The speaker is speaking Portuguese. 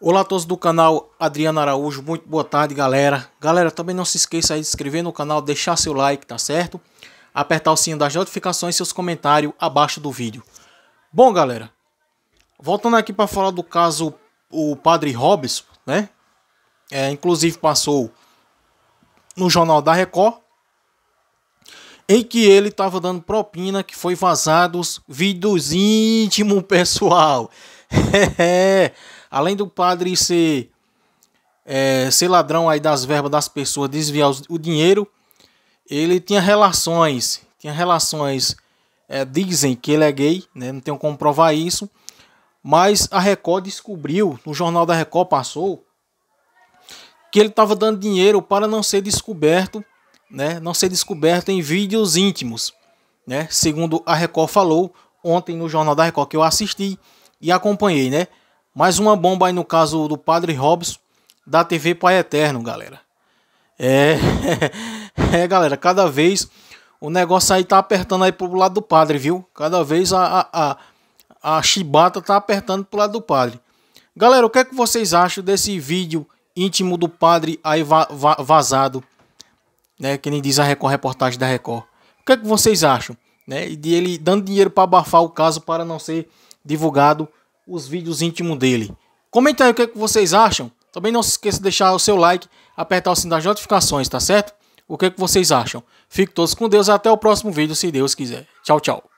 Olá a todos do canal Adriano Araújo, muito boa tarde galera. Galera, também não se esqueça de se inscrever no canal, deixar seu like, tá certo? Apertar o sininho das notificações e seus comentários abaixo do vídeo. Bom galera, voltando aqui para falar do caso o Padre Robson, né? É, inclusive passou no Jornal da Record, em que ele estava dando propina que foi vazados vídeos íntimos, pessoal. É, é. Além do padre ser, é, ser ladrão aí das verbas das pessoas, desviar o dinheiro, ele tinha relações, tinha relações, é, dizem que ele é gay, né? não tenho como provar isso, mas a Record descobriu, no jornal da Record passou, que ele estava dando dinheiro para não ser descoberto, né? não ser descoberto em vídeos íntimos, né? segundo a Record falou ontem no jornal da Record que eu assisti e acompanhei, né? Mais uma bomba aí no caso do Padre Robson da TV Pai Eterno, galera. É, é galera, cada vez o negócio aí tá apertando aí pro lado do padre, viu? Cada vez a, a, a, chibata tá apertando pro lado do padre. Galera, o que é que vocês acham desse vídeo íntimo do padre aí va va vazado? Né, que nem diz a Record, reportagem da Record. O que é que vocês acham? Né, de ele dando dinheiro para abafar o caso para não ser divulgado os vídeos íntimos dele. Comenta aí o que, é que vocês acham. Também não se esqueça de deixar o seu like, apertar o sininho das notificações, tá certo? O que, é que vocês acham? Fiquem todos com Deus até o próximo vídeo, se Deus quiser. Tchau, tchau.